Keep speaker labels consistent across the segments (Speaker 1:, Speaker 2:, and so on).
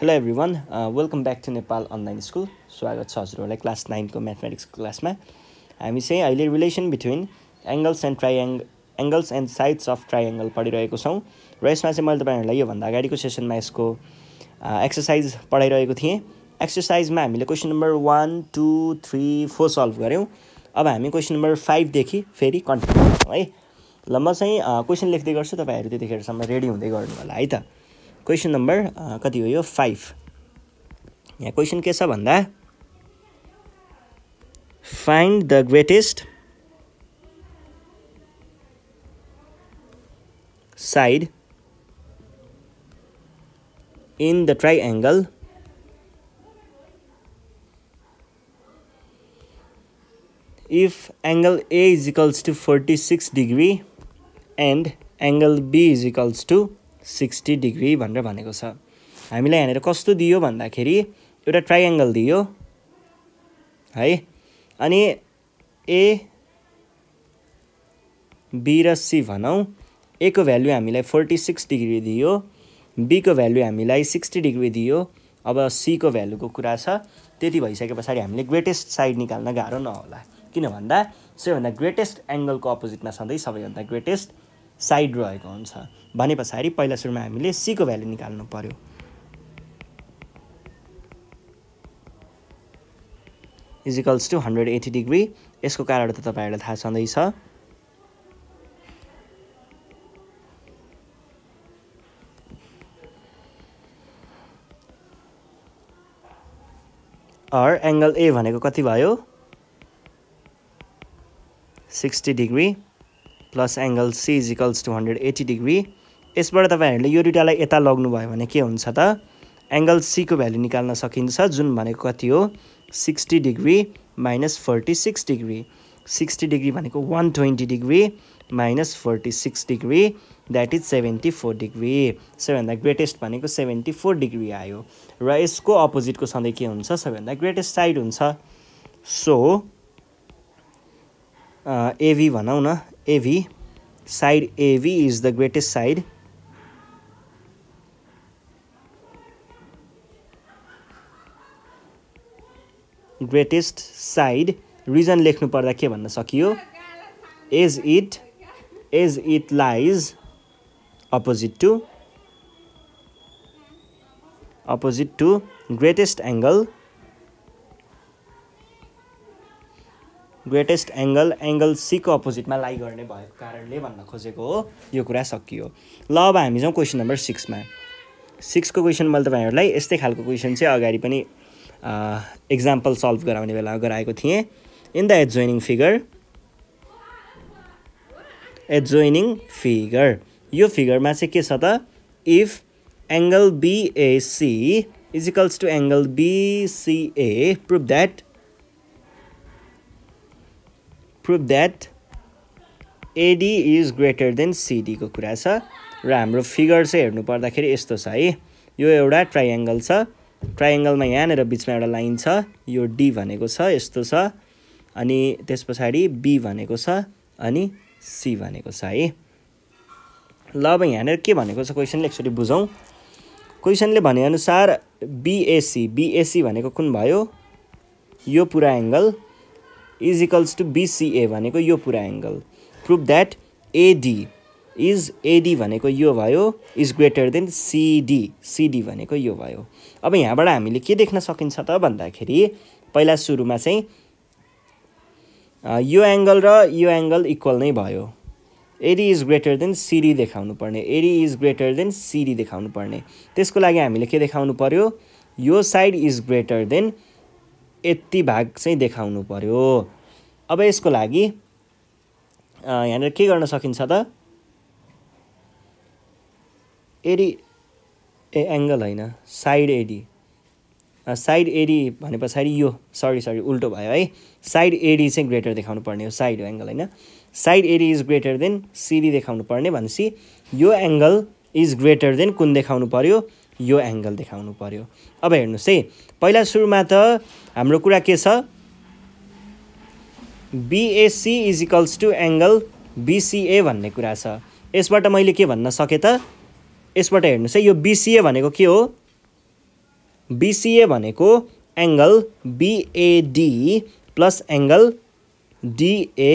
Speaker 1: Hello everyone welcome back to Nepal online school स्वागत छ हजुरहरूलाई क्लास नाइनको म्याथमेटिक्स क्लासमा हामी चाहिँ अहिले relation between angles and triangle angles and sides of triangle पढिरहेको छौँ र यसमा चाहिँ मैले तपाईँहरूलाई योभन्दा अगाडिको सेसनमा यसको एक्सर्साइज uh, पढाइरहेको थिएँ एक्सर्साइजमा हामीले question number one two three four solve गऱ्यौँ अब हामी क्वेसन नम्बर फाइभदेखि फेरि कन्टिन्यू गर्छौँ है ल म चाहिँ क्वेसन uh, लेख्दै गर्छु तपाईँहरू त्यतिखेरसम्म रेडी हुँदै गर्नु होला है त Question number, कति uh, हो five. फाइभ यहाँ क्वेसन के छ भन्दा find the greatest side in the triangle if angle A is equals to 46 degree and angle B is equals to sixty degree भनेर भनेको छ हामीलाई यहाँनिर कस्तो दियो भन्दाखेरि एउटा ट्राइएङ्गल दियो है अनि ए बी र सी भनौँ एको को भ्याल्यु हामीलाई फोर्टी सिक्स डिग्री दियो बीको भ्याल्यु हामीलाई सिक्सटी डिग्री दियो अब सीको भ्यालुको कुरा छ त्यति भइसके पछाडि हामीले ग्रेटेस्ट साइड निकाल्न गाह्रो नहोला किन भन्दा सबैभन्दा ग्रेटेस्ट एङ्गलको अपोजिटमा सधैँ सबैभन्दा ग्रेटेस्ट साइड रहेको हुन्छ भने पछाडि पहिला सुरुमा हामीले सीको भ्यालु निकाल्नु पऱ्यो equals to hundred eighty degree यसको कारण त तपाईँहरूलाई थाहा छँदैछ अर एङ्गल ए भनेको कति भयो sixty degree plus angle C is equals to hundred eighty degree यसबाट तपाईँहरूले यो दुइटालाई यता लग्नुभयो भने के हुन्छ त एङ्गल सीको भ्याल्यु निकाल्न सकिन्छ जुन भनेको कति हो sixty degree minus forty six degree sixty degree भनेको one twenty degree minus forty six degree that is seventy four degree सबैभन्दा ग्रेटेस्ट भनेको सेभेन्टी फोर डिग्री आयो र यसको अपोजिटको सधैँ के हुन्छ सबैभन्दा ग्रेटेस्ट साइड हुन्छ सो एभी भनौँ न AV. Side AV is the greatest side. Greatest side reason लेख्नुपर्दा के भन्न सकियो as it as it lies opposite to opposite to greatest angle greatest angle angle सीको अपोजिटमा लाइ गर्ने भएको कारणले भन्न खोजेको हो यो कुरा सकियो ल अब हामी जाउँ क्वेसन नम्बर सिक्समा सिक्सको क्वेसन मैले तपाईँहरूलाई यस्तै खालको क्वेसन चाहिँ अगाडि पनि इक्जाम्पल सल्भ गराउने बेला गराएको थिएँ in the adjoining figure adjoining figure यो फिगरमा चाहिँ के छ त if angle BAC equals to angle BCA prove that prove that AD is greater than सिडीको कुरा छ र हाम्रो फिगर चाहिँ हेर्नु पर्दाखेरि यस्तो छ है यो एउटा ट्राइएङ्गल छ ट्राइएङ्गलमा यहाँनिर बिचमा एउटा लाइन छ यो डी भनेको छ यस्तो छ अनि त्यस पछाडि बी भनेको छ अनि सी भनेको छ है ल अब यहाँनिर के भनेको छ क्वेसनले एकचोटि बुझौँ क्वेसनले भनेअनुसार बिएसी बिएसी भनेको कुन भयो यो पुरा angle is equals to BCA भनेको यो पुरा एङ्गल prove that AD is AD भनेको यो भयो is greater than CD CD भनेको यो भयो अब यहाँबाट हामीले के देख्न सकिन्छ त भन्दाखेरि पहिला सुरुमा चाहिँ यो एङ्गल र यो एङ्गल इक्वल नै भयो AD is greater than CD देखाउनु पर्ने AD is greater than CD देखाउनु पर्ने त्यसको लागि हामीले के देखाउनु पर्यो यो साइड इज ग्रेटर देन यति भाग चाहिँ देखाउनु पर्यो अब यसको लागि यहाँनिर के गर्न सकिन्छ त एडी ए एङ्गल होइन साइड एडी साइड एडी भने पछाडि यो सरी सरी उल्टो भयो है साइड एडी चाहिँ ग्रेटर देखाउनु पर्ने हो साइड एङ्गल होइन side AD is greater than CD देखाउनु पर्ने भनेपछि यो एङ्गल इज ग्रेटर देन कुन देखाउनु पर्यो यो एङ्गल देखाउनु पर्यो अब हेर्नुहोस् है पहिला सुरुमा त हाम्रो कुरा के छ BAC equals to angle BCA भन्ने कुरा छ यसबाट मैले के भन्न सकेँ त यसबाट हेर्नुहोस् है यो बिसिए भनेको के हो बिसिए भनेको angle BAD plus angle DA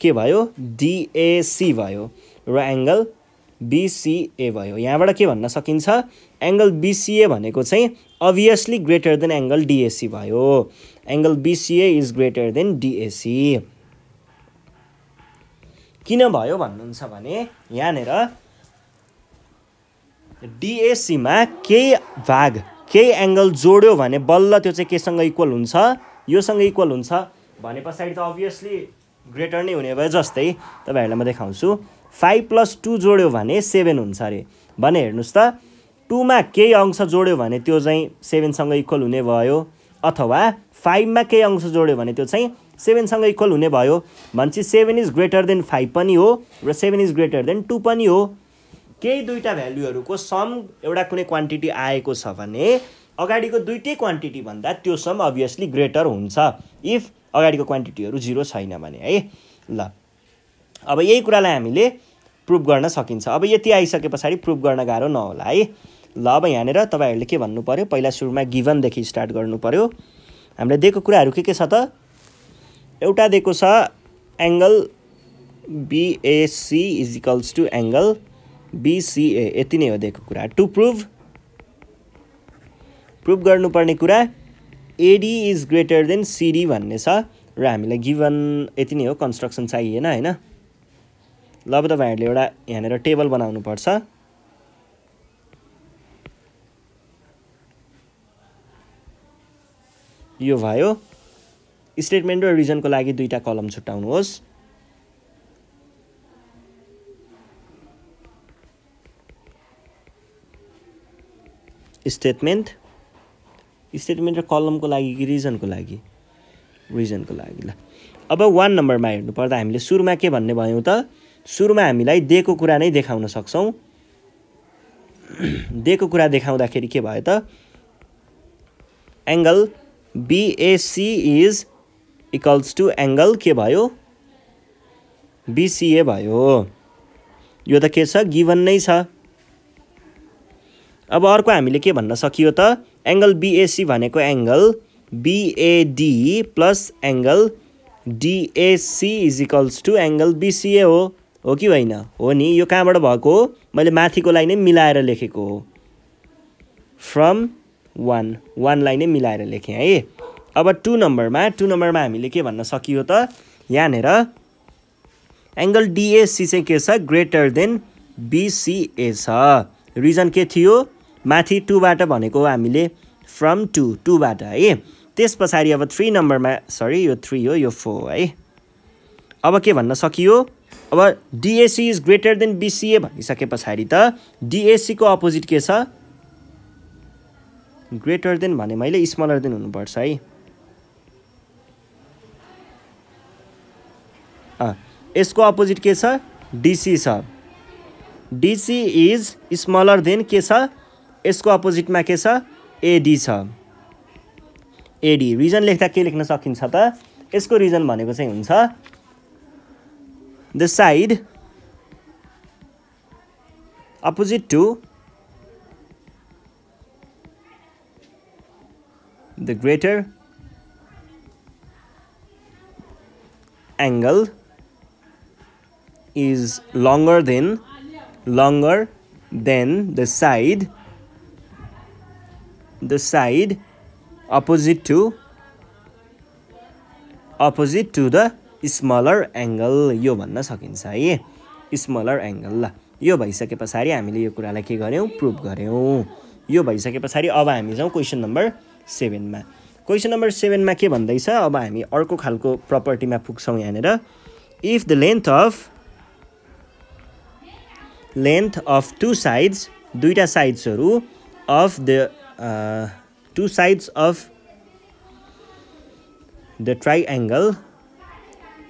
Speaker 1: के भयो डिएसी भयो र एङ्गल बिसिए भयो यहाँबाट के भन्न सकिन्छ एङ्गल बिसिए भनेको चाहिँ obviously greater than angle DAC भयो angle BCA is greater than DAC किन भयो भन्नुहुन्छ भने यहाँनिर डिएसीमा केही भाग केही एङ्गल जोड्यो भने बल्ल त्यो चाहिँ केसँग इक्वल हुन्छ योसँग इक्वल हुन्छ भने पछाडि त अभियसली ग्रेटर नै हुने भयो जस्तै तपाईँहरूलाई म देखाउँछु फाइभ प्लस टू जोड्यो भने सेभेन हुन्छ अरे भने हेर्नुहोस् त टूमा केही अंश जोड्यो भने त्यो चाहिँ सेभेनसँग इक्वल हुने भयो अथवा फाइभमा केही अंश जोड्यो भने त्यो चाहिँ सेभेनसँग इक्वल हुने भयो भनेपछि seven is greater than five पनि हो र seven is greater than two पनि हो केही दुईवटा भ्यालुहरूको सम एउटा कुनै क्वान्टिटी आएको छ भने अगाडिको दुइटै भन्दा त्यो सम अभियसली ग्रेटर हुन्छ इफ अगाडिको क्वान्टिटीहरू जिरो छैन भने है ल अब यही कुरालाई हामीले प्रुभ गर्न सकिन्छ अब यति आइसके पछाडि प्रुभ गर्न गाह्रो नहोला है ल अब यहाँनिर तपाईँहरूले के भन्नु पऱ्यो पहिला सुरुमा गिभनदेखि स्टार्ट गर्नु पऱ्यो हामीले दिएको कुराहरू के के छ त एउटा दिएको छ angle BAC is equals to angle BCA यति नै हो दिएको कुरा टु प्रुभ प्रुभ गर्नुपर्ने कुरा AD is greater than CD भन्ने छ र हामीलाई गिभन यति नै हो कन्स्ट्रक्सन चाहिएन होइन ल अब तपाईँहरूले एउटा यहाँनिर टेबल बनाउनु पर्छ यो भयो स्टेटमेन्ट र रिजनको लागि दुईवटा कलम छुट्याउनुहोस् स्टेटमेन्ट स्टेटमेन्ट र कलमको लागि कि रिजनको लागि रिजनको लागि ल अब वान नम्बरमा हेर्नुपर्दा हामीले सुरुमा के भन्ने भयौँ त सुरुमा हामीलाई दिएको कुरा नै देखाउन सक्छौँ दिएको कुरा देखाउँदाखेरि के भयो त angle BAC is equals to angle के भयो बिसिए भयो यो त के छ गिभन नै छ अब अर्को हामीले के भन्न सकियो त एङ्गल बिएसी भनेको angle BAD plus angle DAC is equals to angle BCA हो हो कि होइन हो नि यो कहाँबाट भएको हो मैले माथिको लाइन नै मिलाएर लेखेको हो फ्रम वान वानलाई नै मिलाएर लेखेँ है अब टु नम्बरमा टु नम्बरमा हामीले के भन्न सकियो त यहाँनिर एङ्गल डिएससी चाहिँ के छ ग्रेटर देन बिसिए छ रिजन के थियो माथि टूबाट भनेको हामीले फ्रम टू टूबाट है त्यस पछाडि अब थ्री नम्बरमा सरी यो थ्री हो यो फोर है अब के भन्न सकियो अब DAC is greater than BCA भनिसके पछाडि त डिएसीको अपोजिट के छ ग्रेटर देन भने मैले स्मलर देन हुनुपर्छ है यसको अपोजिट के छ डिसी छ डिसी इज स्मलर देन के छ यसको अपोजिटमा के छ एडी छ एडी रिजन लेख्दा के लेख्न सकिन्छ त यसको रिजन भनेको चाहिँ हुन्छ the side opposite to the greater angle is longer than longer than the side the side opposite to opposite to the smaller angle यो भन्न सकिन्छ है स्मलर एङ्गल ल यो भइसके पछाडि हामीले यो कुरालाई के गऱ्यौँ प्रुभ गऱ्यौँ यो भइसके पछाडि अब हामी जाउँ क्वेसन नम्बर सेभेनमा क्वेसन नम्बर सेभेनमा के भन्दैछ अब हामी अर्को खालको प्रपर्टीमा पुग्छौँ यहाँनिर if the length of length of two sides दुईवटा साइड्सहरू of the two sides of the angle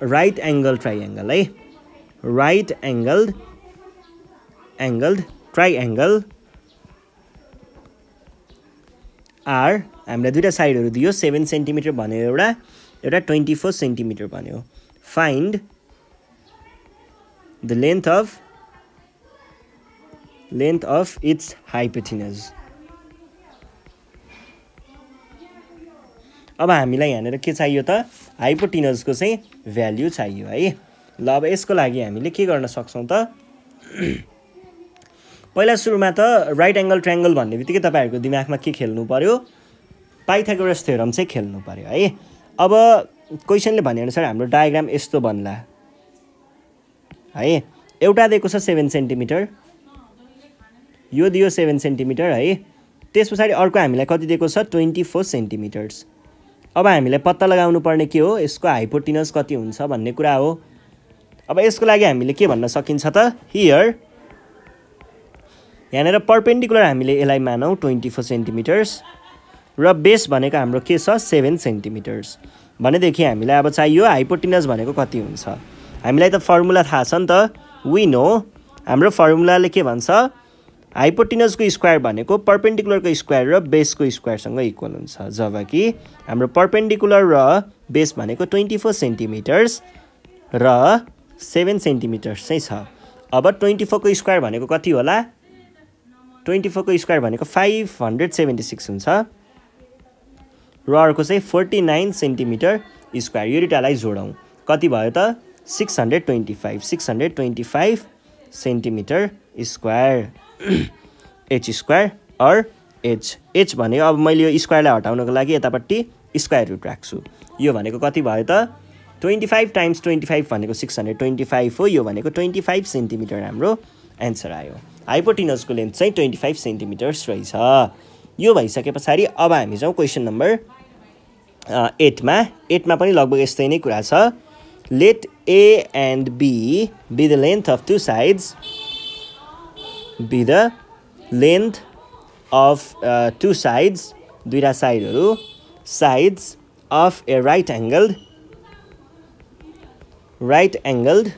Speaker 1: right angle triangle है right angled angled triangle are हामीलाई दुइटा साइडहरू दियो सेभेन सेन्टिमिटर भन्यो एउटा एउटा ट्वेन्टी फोर सेन्टिमिटर भन्यो find the length of length of its hypotenuse अब हामीलाई यहाँनिर के चाहियो त हाइपोटिनसको चाहिँ भ्याल्यु चाहियो है ल अब यसको लागि हामीले के गर्न सक्छौँ त पहिला सुरुमा त राइट एङ्गल ट्राङ्गल भन्ने बित्तिकै तपाईँहरूको दिमागमा के खेल्नु पऱ्यो पाइथागोरस थ्योरम चाहिँ खेल्नु पऱ्यो है अब क्वेसनले भनेअनुसार हाम्रो डायग्राम यस्तो बन्ला है एउटा दिएको छ सेभेन सेन्टिमिटर यो दियो सेभेन सेन्टिमिटर है त्यस पछाडि अर्को हामीलाई कति दिएको छ ट्वेन्टी फोर सेन्टिमिटर्स अब हामीलाई पत्ता लगाउनु पर्ने के हो यसको हाइपोटिनस कति हुन्छ भन्ने कुरा हो अब यसको लागि हामीले के भन्न सकिन्छ त हियर यहाँनिर पर्पेन्डिकुलर हामीले यसलाई मानौँ ट्वेन्टी फोर सेन्टिमिटर्स र बेस भनेको हाम्रो के छ सेभेन सेन्टिमिटर्स भनेदेखि हामीलाई अब चाहियो हाइपोटिनस भनेको कति हुन्छ हामीलाई त फर्मुला थाहा छ नि त वी नो हाम्रो फर्मुलाले के भन्छ हाइपोटिनसको स्क्वायर भनेको पर्पेन्डिकुलरको स्क्वायर र बेसको स्क्वायरसँग इक्वल हुन्छ जब कि हाम्रो पर्पेन्डिकुलर र बेस भनेको ट्वेन्टी फोर सेन्टिमिटर्स र सेभेन सेन्टिमिटर्स चाहिँ छ अब ट्वेन्टी फोरको स्क्वायर भनेको कति होला ट्वेन्टी फोरको स्क्वायर भनेको फाइभ हन्ड्रेड सेभेन्टी सिक्स हुन्छ र अर्को चाहिँ फोर्टी नाइन सेन्टिमिटर स्क्वायर यो दुइटालाई जोडौँ कति भयो त six hundred twenty five six hundred twenty five centimetre square H square or H H भनेको अब मैले यो स्क्वायरलाई हटाउनको लागि यतापट्टि स्क्वायर रुट राख्छु यो भनेको कति भयो त twenty five times twenty five भनेको सिक्स हन्ड्रेड ट्वेन्टी फाइभ हो यो भनेको ट्वेन्टी फाइभ सेन्टिमिटर हाम्रो एन्सर आयो हाइपोटिनसको लेन्थ चाहिँ ट्वेन्टी फाइभ सेन्टिमिटर्स रहेछ यो भइसके पछाडि अब हामी जाउँ क्वेसन नम्बर एटमा एटमा पनि लगभग यस्तै नै कुरा छ let A and B B the length of two sides be the length of uh, two sides, duita side ru, sides of a right angled, right angled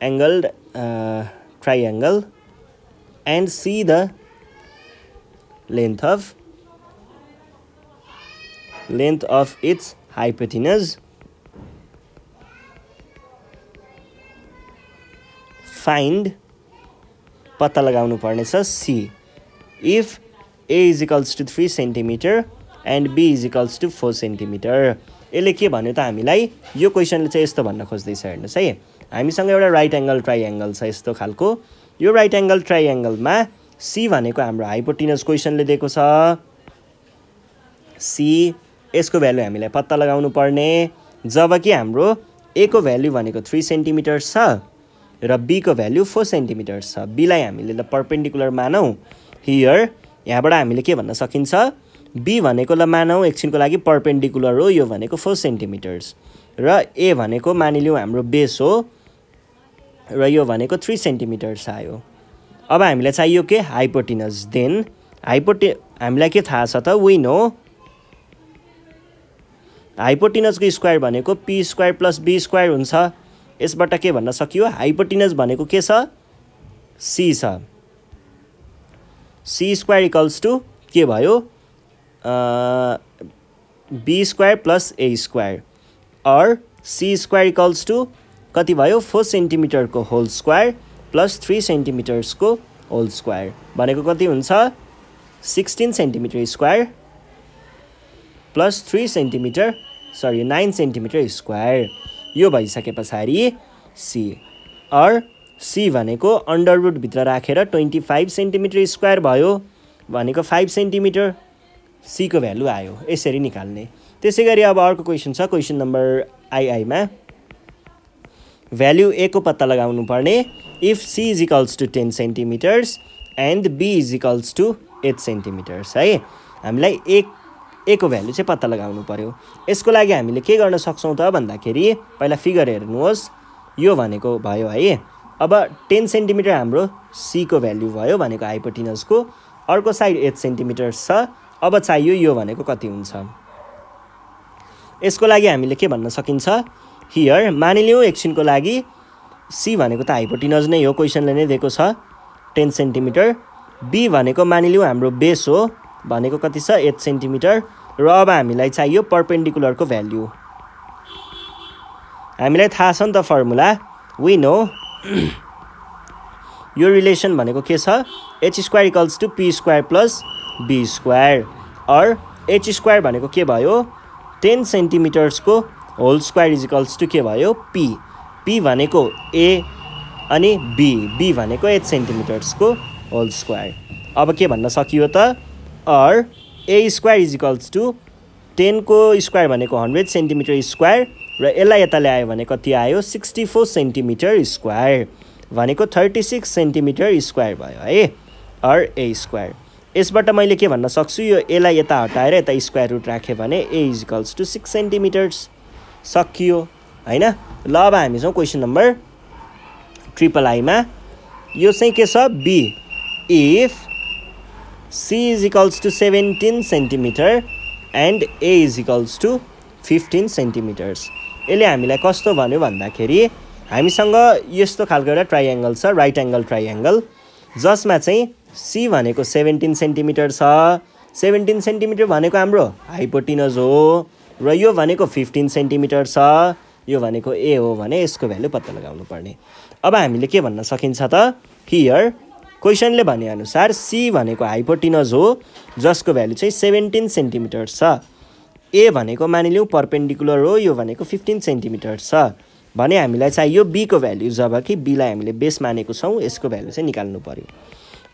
Speaker 1: angled uh, triangle and see the length of length of its hypotenuse find पत्ता लगाउनु पर्नेछ C if A is equals to three centimetre and B is equals to four centimetre यसले के भन्यो त हामीलाई यो क्वेसनले चाहिँ यस्तो भन्न खोज्दैछ हेर्नुहोस् है हामीसँग एउटा राइट एङ्गल ट्राइएङ्गल छ यस्तो खालको यो राइट एङ्गल ट्राइएङ्गलमा सी भनेको हाम्रो हाइपोटिनस क्वेसनले दिएको छ सी यसको भ्यालु हामीलाई पत्ता लगाउनु पर्ने जबकि हाम्रो ए को भ्याल्यु भनेको थ्री सेन्टिमिटर छ र बीको भ्याल्यु फोर सेन्टिमिटर छ बीलाई हामीले ल पर्पेन्डिकुलर मानौँ हियर यहाँबाट हामीले के भन्न सकिन्छ बी भनेको ल मानौँ एकछिनको लागि पर्पेन्डिकुलर हो यो भनेको फोर सेन्टिमिटर्स र ए भनेको मानिलिउँ हाम्रो बेस हो र यो भनेको थ्री सेन्टिमिटर्स आयो अब हामीलाई चाहियो के हाइपोटिनस देन हाइपोटे हामीलाई के थाहा छ त विन हो हाइपोटिनसको स्क्वायर भनेको P square plus B square हुन्छ यसबाट के भन्न सकियो हाइपोटिनस भनेको के छ सी छ सी स्क्वायर इक्वल्स टु के भयो B square plus A square or C square equals to कति भयो फोर सेन्टिमिटरको होल स्क्वायर प्लस थ्री सेन्टिमिटर्सको होल स्क्वायर भनेको कति हुन्छ sixteen centimetre square plus three centimetre sorry nine centimetre square यो भइसके पछाडि सी अर सी भनेको अन्डर रुटभित्र राखेर ट्वेन्टी फाइभ सेन्टिमिटर स्क्वायर भयो भनेको फाइभ सेन्टिमिटर सीको भ्यालु आयो यसरी निकाल्ने त्यसै गरी अब अर्को क्वेसन छ क्वेसन नम्बर आइआईमा भ्याल्यु को पत्ता लगाउनु पर्ने if C is equals to ten centimetres and B is equals to eight centimetres है हामीलाई एक एको भ्यालु चाहिँ पत्ता लगाउनु पऱ्यो यसको लागि हामीले के गर्न सक्छौँ त भन्दाखेरि पहिला फिगर हेर्नुहोस् यो भनेको भयो है अब टेन सेन्टिमिटर हाम्रो सीको भ्याल्यु भयो भनेको हाइपोटिनसको अर्को साइड एट सेन्टिमिटर छ अब चाहियो यो भनेको कति हुन्छ यसको लागि हामीले के भन्न सकिन्छ हियर मानिलिउँ एकछिनको लागि सी भनेको त हाइपोटिनज नै हो क्वेसनले नै दिएको छ टेन सेन्टिमिटर बी भनेको मानिलिउँ हाम्रो बेस हो भनेको कति छ एट सेन्टिमिटर र अब हामीलाई चाहियो पर्पेन्डिकुलरको भ्याल्यु हामीलाई थाहा छ नि त फर्मुला विन हो यो रिलेसन भनेको के छ H square equals to P square plus B square or H square भनेको के भयो टेन सेन्टिमिटर्सको whole square is equals to के भयो पी पी भनेको ए अनि बी बी भनेको एट सेन्टिमिटर्सको होल स्क्वायर अब के भन्न सकियो त or A square is equals to टेनको स्क्वायर भनेको हन्ड्रेड सेन्टिमिटर स्क्वायर र यसलाई यता ल्यायो भने कति आयो सिक्सटी फोर सेन्टिमिटर स्क्वायर भनेको थर्टी सिक्स सेन्टिमिटर स्क्वायर भयो है अर ए स्क्वायर यसबाट मैले के भन्न सक्छु यो यसलाई यता हटाएर यता स्क्वायर रुट राखेँ भने A equals to six centimetres सकियो होइन ल अब हामी छौँ क्वेसन नम्बर ट्रिपल आईमा यो चाहिँ के छ B if C is equals to 17 centimetre and A is equals to fifteen centimetres यसले हामीलाई कस्तो भन्यो भन्दाखेरि हामीसँग यस्तो खालको एउटा ट्राइएङ्गल छ राइट एङ्गल ट्राइएङ्गल जसमा चाहिँ सी भनेको सेभेन्टिन सेन्टिमिटर छ सेभेन्टिन सेन्टिमिटर भनेको हाम्रो हाइपोटिनज हो र यो भनेको फिफ्टिन सेन्टिमिटर छ यो भनेको ए हो भने यसको भ्यालु पत्ता लगाउनु पर्ने अब हामीले के भन्न सकिन्छ त हियर क्वेसनले भनेअनुसार सी भनेको हाइपोटिनज हो जसको भ्यालु चाहिँ सेभेन्टिन सेन्टिमिटर छ ए भनेको मानिलिउँ पर्पेन्डिकुलर हो यो भनेको फिफ्टिन सेन्टिमिटर छ भने हामीलाई चाहियो बीको भ्याल्यु जब कि बीलाई हामीले बेस मानेको छौँ यसको भ्याल्यु चाहिँ निकाल्नु पऱ्यो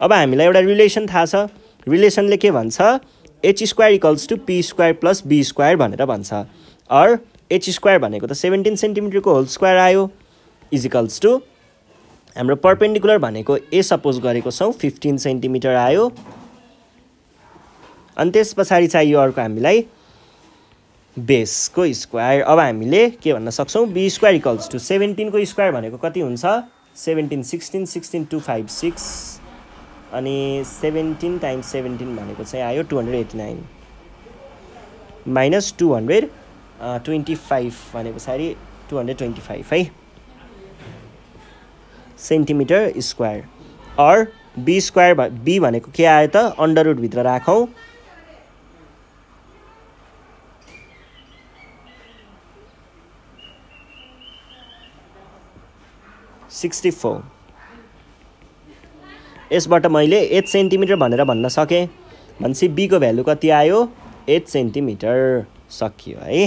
Speaker 1: अब हामीलाई एउटा रिलेसन थाहा छ रिलेसनले के भन्छ H square equals to P square plus B square भनेर भन्छ अर एच स्क्वायर भनेको त सेभेन्टिन सेन्टिमिटरको होल स्क्वायर आयो इजिकल्स इक्वल्स टु हाम्रो पर्पेन्डिकुलर भनेको ए सपोज गरेको छौँ फिफ्टिन सेन्टिमिटर आयो अनि त्यस पछाडि चाहियो अर्को हामीलाई बेसको स्क्वायर अब हामीले के भन्न सक्छौँ बी स्क्वायर इक्वल्स टु सेभेन्टिनको स्क्वायर भनेको कति हुन्छ seventeen sixteen sixteen two five six अनि सेभेन्टिन टाइम्स सेभेन्टिन भनेको चाहिँ आयो two hundred eighty nine minus two hundred twenty five भने पछाडि टु हन्ड्रेड ट्वेन्टी फाइभ है centimetre square or B square B भनेको के आयो त अन्डर रुटभित्र राखौँ सिक्सटी फोर यसबाट मैले एट सेन्टिमिटर भनेर भन्न सकेँ भनेपछि बीको भ्यालु कति आयो एट सेन्टिमिटर सकियो है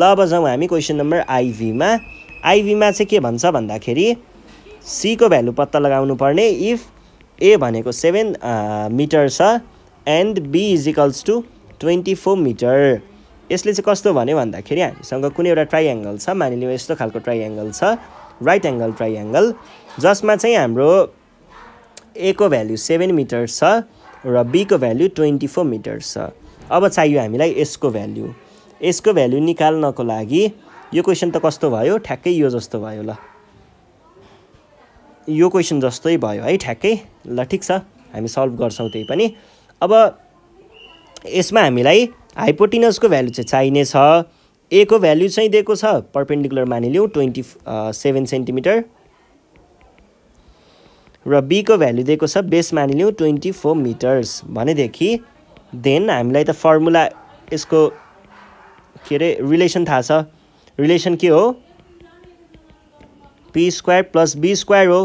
Speaker 1: ल अब जाउँ हामी क्वेसन नम्बर आइभीमा आइभीमा चाहिँ के भन्छ भन्दाखेरि सीको भ्यालु पत्ता लगाउनु पर्ने इफ ए भनेको सेभेन मिटर छ and B is equals to twenty four metre यसले चाहिँ कस्तो भन्यो भन्दाखेरि हामीसँग कुनै एउटा ट्राइएङ्गल छ मानिलिउँ यस्तो खालको ट्राइएङ्गल छ राइट एङ्गल ट्राइएङ्गल जसमा चाहिँ हाम्रो ए को भ्याल्यु सेभेन मिटर छ र बीको भ्याल्यु ट्वेन्टी फोर मिटर छ अब चाहियो हामीलाई यसको भ्याल्यु यसको भ्याल्यु निकाल्नको लागि यो क्वेसन त कस्तो भयो ठ्याक्कै यो जस्तो भयो ल यो क्वेसन जस्तै भयो है ठ्याक्कै ल ठिक छ हामी सल्भ गर्छौँ त्यही पनि अब यसमा हामीलाई हाइपोटिनसको भ्यालु चाहिँ चाहिने छ ए को भ्यालु चाहिँ दिएको छ पर्पेन्डिकुलर मानिलिउँ ट्वेन्टी सेभेन सेन्टिमिटर र बीको भ्यालु दिएको छ बेस मानिलिउँ ट्वेन्टी फोर मिटर्स भनेदेखि देन हामीलाई त फर्मुला यसको के अरे रिलेसन थाहा छ रिलेसन के हो P square plus B square हो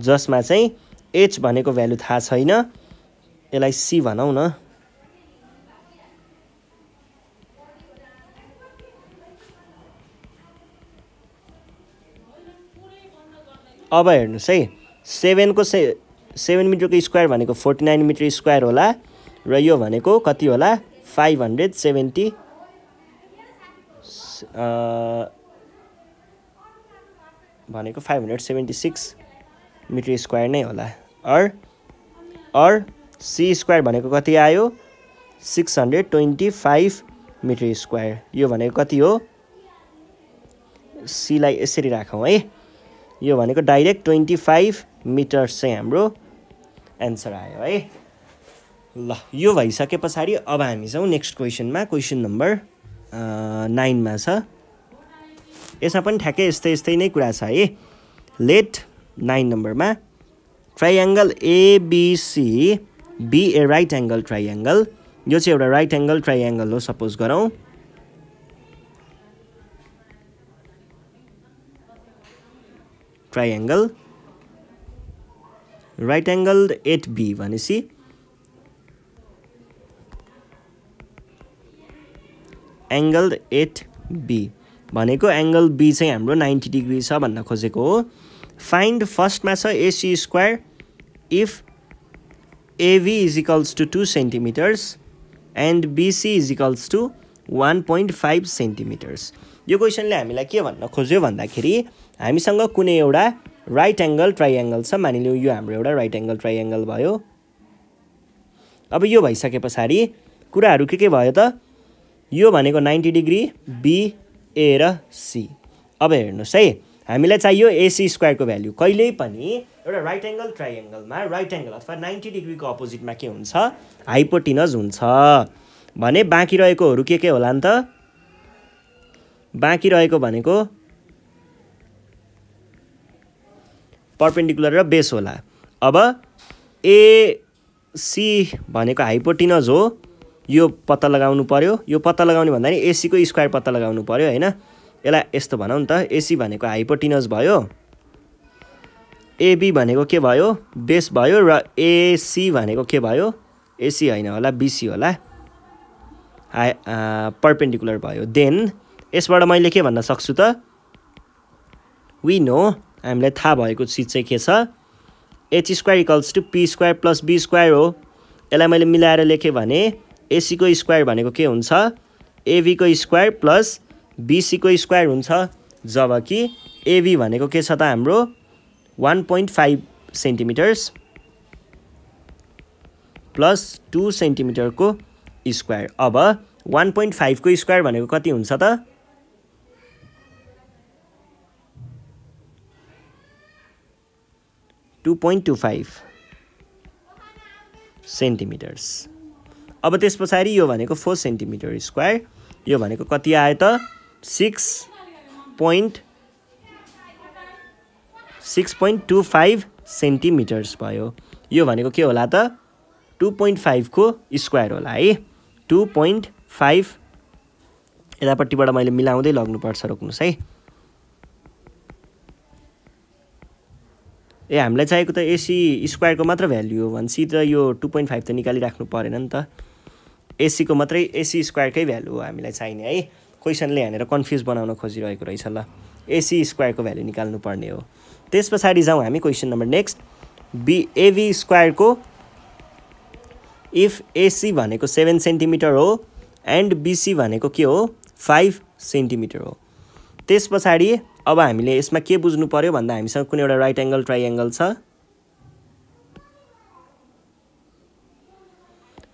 Speaker 1: जसमा चाहिँ एच भनेको भ्यालु थाहा छैन यसलाई सी भनौँ न अब हेर्नुहोस् है सेभेनको से सेभेन मिटरको स्क्वायर भनेको फोर्टी नाइन मिटर स्क्वायर होला र यो भनेको कति होला फाइभ हन्ड्रेड सेभेन्टी भनेको five hundred seventy six metre square नै होला अर अर सी स्क्वायर भनेको कति आयो six hundred twenty five metre square यो भनेको कति हो सीलाई यसरी राखौँ है यो भनेको डाइरेक्ट ट्वेन्टी फाइभ मिटर्स चाहिँ हाम्रो एन्सर आयो है ल यो भइसके पछाडि अब हामी छौँ नेक्स्ट क्वेसनमा क्वेसन नम्बर नाइनमा छ यसमा पनि ठ्याक्कै यस्तै यस्तै नै कुरा छ है लेट नाइन नम्बरमा triangle ABC be a right angle triangle यो चाहिँ एउटा राइट एङ्गल ट्राइएङ्गल हो सपोज गरौँ triangle right angle at B भनेपछि एङ्गल एट बी भनेको एङ्गल बी चाहिँ हाम्रो नाइन्टी डिग्री छ भन्न खोजेको हो फाइन्ड फर्स्टमा छ AC square if AV is equals to two centimetres and BC is equals to one point five centimetres यो क्वेसनले हामीलाई के भन्न खोज्यो भन्दाखेरि हामीसँग कुनै एउटा राइट एङ्गल ट्राइएङ्गल छ मानिलिउँ यो हाम्रो एउटा राइट एङ्गल ट्राइएङ्गल भयो अब यो भइसके पछाडि कुराहरू के के भयो त यो भनेको नाइन्टी डिग्री बी ए र सी अब हेर्नुहोस् है हामीलाई चाहियो एसी स्क्वायरको भ्याल्यु कहिले पनि एउटा राइट एङ्गल ट्राइएङ्गलमा राइट एङ्गल अथवा नाइन्टी डिग्रीको अपोजिटमा के हुन्छ हाइपोटिनस हुन्छ भने बाँकी रहेकोहरू के के होला नि त बाँकी रहेको भनेको पर्पेन्डिकुलर र बेस होला अब एसी भनेको हाइपोटिनस हो यो पत्ता लगाउनु पऱ्यो यो पत्ता लगाउने भन्दा नि एसीको स्क्वायर पत्ता लगाउनु पऱ्यो होइन यसलाई यस्तो भनौँ न त एसी भनेको हाइपोटिनस भयो एबी भनेको के भयो बेस भयो र एसी भनेको के भयो एसी होइन होला बिसी होला हाई पर्पेन्डिकुलर भयो देन यसबाट मैले के भन्न सक्छु त वी नो हामीलाई थाहा भएको चिज चाहिँ के छ H square equals to P square plus B square हो यसलाई मैले मिलाएर लेखेँ भने एसीको स्क्वायर भनेको के हुन्छ एबीको स्क्वायर प्लस बिसीको स्क्वायर हुन्छ जब कि एबी भनेको के छ त हाम्रो one point five centimetres plus two सेन्टिमिटरको स्क्वायर अब वान पोइन्ट फाइभको स्क्वायर भनेको कति हुन्छ त two point two five centimetres अब त्यस पछाडि यो भनेको फोर सेन्टिमिटर स्क्वायर यो भनेको कति आयो त six point six point two five centimetres भयो यो भनेको के होला त टु पोइन्ट फाइभको स्क्वायर होला है टु पोइन्ट फाइभ यतापट्टिबाट मैले मिलाउँदै लग्नुपर्छ रोक्नुहोस् है ए हामीलाई चाहिएको त एसी स्क्वायरको मात्र भ्याल्यु हो भनेपछि त यो टु पोइन्ट फाइभ त निकालिराख्नु परेन नि त एसीको मात्रै एसी स्क्वायरकै भ्यालु हो हामीलाई चाहिने है क्वेसनले हानेर कन्फ्युज बनाउन खोजिरहेको रहेछ ल एसी स्क्वायरको भ्याल्यु निकाल्नु पर्ने हो त्यस पछाडि जाउँ हामी question number next B AV स्क्वायरको इफ एसी भनेको सेभेन सेन्टिमिटर हो एन्ड बिसी भनेको के हो फाइभ सेन्टिमिटर हो त्यस पछाडि अब हामीले यसमा के बुझ्नु पऱ्यो भन्दा हामीसँग कुनै एउटा राइट एङ्गल ट्राइएङ्गल छ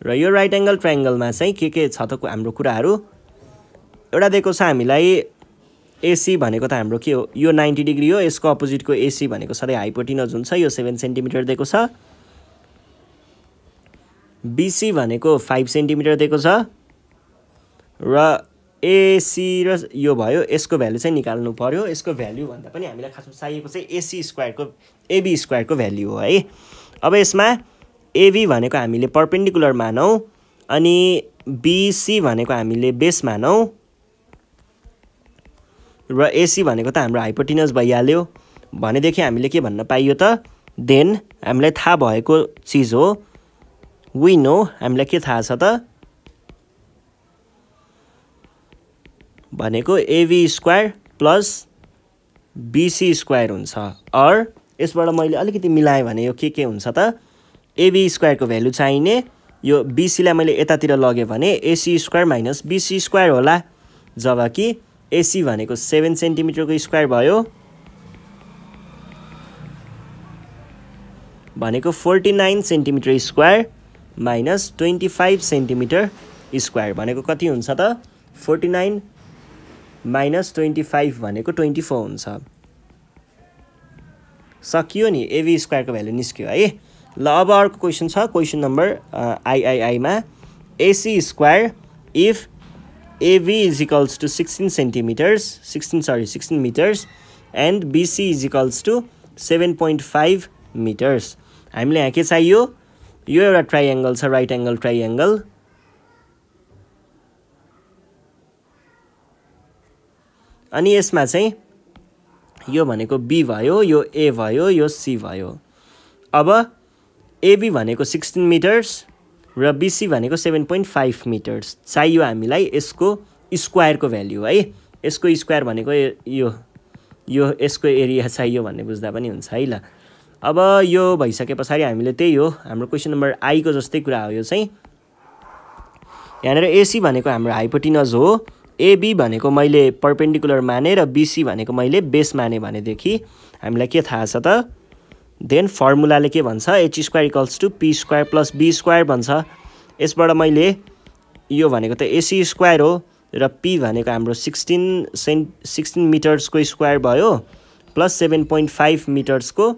Speaker 1: र यो राइट एङ्गल ट्राइङ्गलमा चाहिँ के के छ त हाम्रो कुराहरू एउटा दिएको छ हामीलाई एसी भनेको त हाम्रो के हो यो नाइन्टी डिग्री हो यसको अपोजिटको एसी भनेको सधैँ हाइपोटिन जुन छ यो सेभेन सेन्टिमिटर दिएको छ बिसी भनेको फाइभ सेन्टिमिटर दिएको छ र एसी र यो भयो यसको भ्यालु चाहिँ निकाल्नु पऱ्यो यसको भ्यालु भन्दा पनि हामीलाई खासमा चाहिएको चाहिँ एसी स्क्वायरको एबी स्क्वायरको भ्याल्यु हो है अब यसमा एबी भनेको हामीले पर्पेन्डिकुलर मानौँ अनि बिसी भनेको हामीले बेस मानौँ र एसी भनेको त हाम्रो हाइपोटिनस भइहाल्यो भनेदेखि हामीले के भन्न पाइयो त देन हामीलाई थाहा भएको चिज हो वी नो हामीलाई के थाहा छ त भनेको AV square plus BC square हुन्छ अर यसबाट मैले अलिकति मिलाएँ भने यो के के हुन्छ त एबी स्क्वायरको भ्यालु चाहिने यो बिसीलाई मैले यतातिर लगेँ भने AC square minus BC square होला जब कि एसी भनेको सेभेन सेन्टिमिटरको स्क्वायर भयो भनेको forty nine centimetre square minus twenty five centimetre square भनेको कति हुन्छ त forty nine minus twenty five भनेको ट्वेन्टी फोर हुन्छ सकियो नि एभी स्क्वायरको भ्यालु निस्क्यो है ल अब अर्को क्वेसन छ क्वेसन नम्बर आइआइआईमा AC square if AB is equals to sixteen centimetres sixteen sorry sixteen metres and BC is to seven point five metres हामीलाई यहाँ के चाहियो यो एउटा ट्राइएङ्गल छ राइट एङ्गल ट्राइएङ्गल अनि यसमा चाहिँ यो भनेको बी भयो यो ए भयो यो सी भयो अब एबी भनेको सिक्सटिन मिटर्स र बिसी भनेको सेभेन पोइन्ट फाइभ मिटर्स चाहियो हामीलाई यसको स्क्वायरको भेल्यु है यसको स्क्वायर भनेको यो यो यसको एरिया चाहियो भन्ने बुझ्दा पनि हुन्छ है ल अब यो भइसके पछाडि हामीले त्यही हो हाम्रो क्वेसन नम्बर आईको जस्तै कुरा हो यो चाहिँ यहाँनिर एसी भनेको हाम्रो हाइपोटिनज हो एबी भनेको मैले पर्पेन्डिकुलर माने र बिसी भनेको मैले बेस माने भनेदेखि हामीलाई के थाहा छ त देन फर्मुलाले के भन्छ H square equals to P square plus B square भन्छ यसबाट मैले यो भनेको त एसी स्क्वायर हो र पी भनेको हाम्रो सिक्सटिन सेन् सिक्सटिन मिटर्सको स्क्वायर भयो प्लस सेभेन पोइन्ट फाइभ मिटर्सको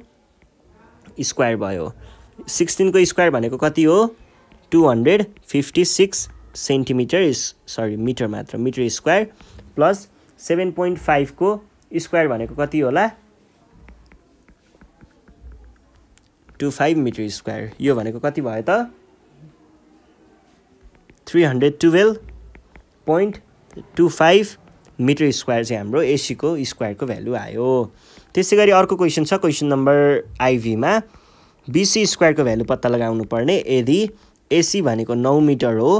Speaker 1: स्क्वायर भयो सिक्सटिनको स्क्वायर भनेको कति हो two hundred fifty six centimetre sorry metre मात्र metre square plus seven point फाइभको स्क्वायर भनेको कति होला टु फाइभ मिटर स्क्वायर यो भनेको कति भयो त three hundred twelve point two five metre square चाहिँ हाम्रो एसीको स्क्वायरको भ्यालु आयो त्यसै गरी अर्को क्वेसन छ क्वेसन नम्बर आइभीमा बिसी स्क्वायरको भ्यालु पत्ता लगाउनु पर्ने यदि एसी भनेको नौ मिटर हो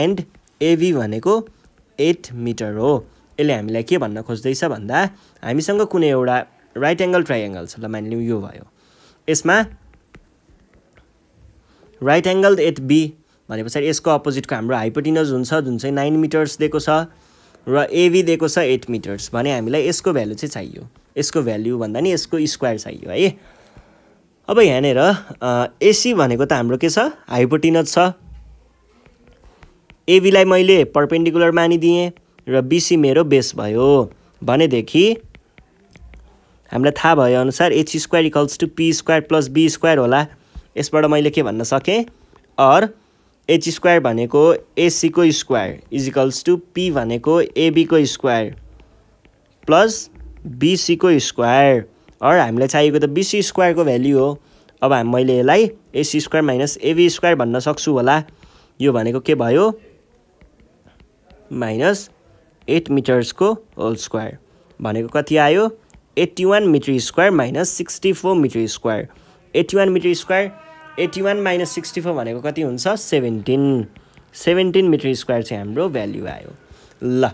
Speaker 1: एन्ड एभी भनेको एट मिटर हो यसले हामीलाई के भन्न खोज्दैछ भन्दा हामीसँग कुनै एउटा राइट एङ्गल एङ्गल छ ल मानिलिउँ यो भयो यसमा राइट एङ्गल एट बी भने पछाडि यसको अपोजिटको हाम्रो हाइपोटिनस हुन्छ जुन चाहिँ नाइन मिटर्स दिएको छ र एबी दिएको छ एट मिटर्स भने हामीलाई यसको भ्यालु चाहिँ चाहियो यसको भ्याल्यु भन्दा नि यसको स्क्वायर चाहियो है अब यहाँनिर एसी भनेको त हाम्रो के छ हाइपोटिनस छ एबीलाई मैले पर्पेन्डिकुलर मानिदिएँ र बिसी मेरो बेस भयो भनेदेखि हामीलाई थाहा भएअनुसार H square equals to P square plus B square होला यसबाट मैले के भन्न सकेँ अर एच स्क्वायर भनेको एसीको स्क्वायर इजिकल्स टु पी भनेको एबीको स्क्वायर प्लस बिसीको स्क्वायर अर हामीलाई चाहिएको त बिसी स्क्वायरको भेल्यु हो अब हाम मैले यसलाई AC square minus AB square भन्न सक्छु होला यो भनेको के भयो माइनस एट मिटर्सको होल स्क्वायर भनेको कति आयो eighty one metre square minus sixty four metre square eighty one metre square eighty one minus sixty four भनेको कति हुन्छ सेभेन्टिन सेभेन्टिन मिटर स्क्वायर चाहिँ हाम्रो भ्याल्यु आयो ल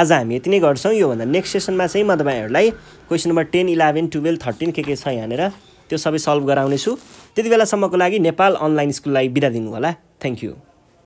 Speaker 1: आज हामी यति नै गर्छौँ योभन्दा नेक्स्ट सेसनमा चाहिँ म तपाईँहरूलाई question number ten eleven twelve thirteen के के छ यहाँनिर त्यो सबै सल्भ गराउनेछु त्यति बेलासम्मको लागि नेपाल अनलाइन स्कुललाई बिदा दिनु होला थ्याङ्क यू